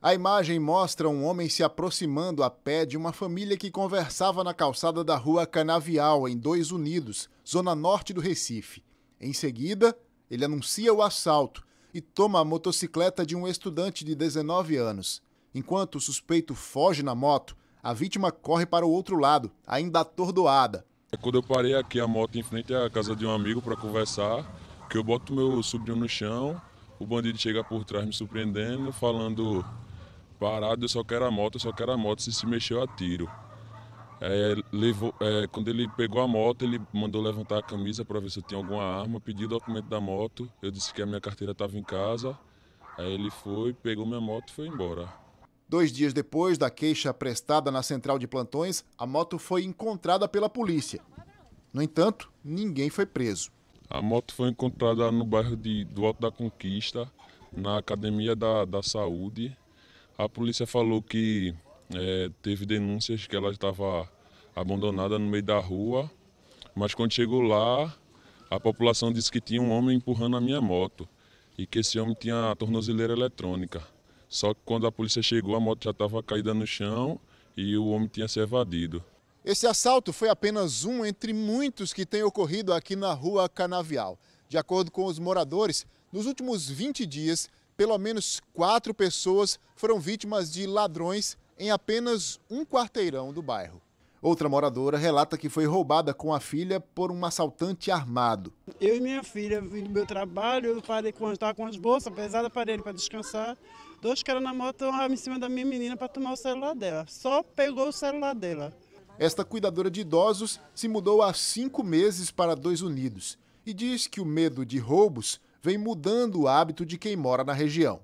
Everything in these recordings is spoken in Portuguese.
A imagem mostra um homem se aproximando a pé de uma família que conversava na calçada da rua Canavial, em Dois Unidos, zona norte do Recife. Em seguida, ele anuncia o assalto e toma a motocicleta de um estudante de 19 anos. Enquanto o suspeito foge na moto, a vítima corre para o outro lado, ainda atordoada. Quando eu parei aqui a moto em frente à casa de um amigo para conversar, que eu boto meu sobrinho no chão, o bandido chega por trás me surpreendendo, falando Parado, eu só quero a moto, eu só quero a moto. Se se mexeu, a tiro. É, levou, é, quando ele pegou a moto, ele mandou levantar a camisa para ver se eu tinha alguma arma, pediu o documento da moto. Eu disse que a minha carteira estava em casa. Aí ele foi, pegou minha moto e foi embora. Dois dias depois da queixa prestada na central de plantões, a moto foi encontrada pela polícia. No entanto, ninguém foi preso. A moto foi encontrada no bairro de, do Alto da Conquista, na Academia da, da Saúde. A polícia falou que é, teve denúncias que ela estava abandonada no meio da rua, mas quando chegou lá, a população disse que tinha um homem empurrando a minha moto e que esse homem tinha a tornozeleira eletrônica. Só que quando a polícia chegou, a moto já estava caída no chão e o homem tinha se evadido. Esse assalto foi apenas um entre muitos que tem ocorrido aqui na rua Canavial. De acordo com os moradores, nos últimos 20 dias pelo menos quatro pessoas foram vítimas de ladrões em apenas um quarteirão do bairro. Outra moradora relata que foi roubada com a filha por um assaltante armado. Eu e minha filha vim do meu trabalho, eu parei com, estava com as bolsas pesadas, ele para descansar. Dois caras na moto em cima da minha menina para tomar o celular dela. Só pegou o celular dela. Esta cuidadora de idosos se mudou há cinco meses para Dois Unidos e diz que o medo de roubos vem mudando o hábito de quem mora na região.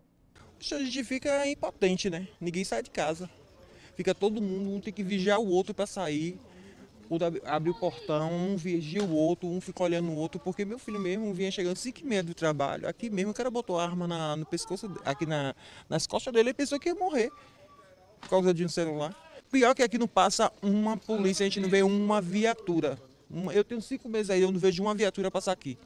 A gente fica impotente, né? Ninguém sai de casa. Fica todo mundo, um tem que vigiar o outro para sair. Outro abre o portão, um vigia o outro, um fica olhando o outro, porque meu filho mesmo vinha chegando 5 e meia do trabalho. Aqui mesmo o cara botou a arma na, no pescoço, aqui na, nas costas dele e pensou que ia morrer por causa de um celular. Pior que aqui não passa uma polícia, a gente não vê uma viatura. Uma, eu tenho cinco meses aí, eu não vejo uma viatura passar aqui.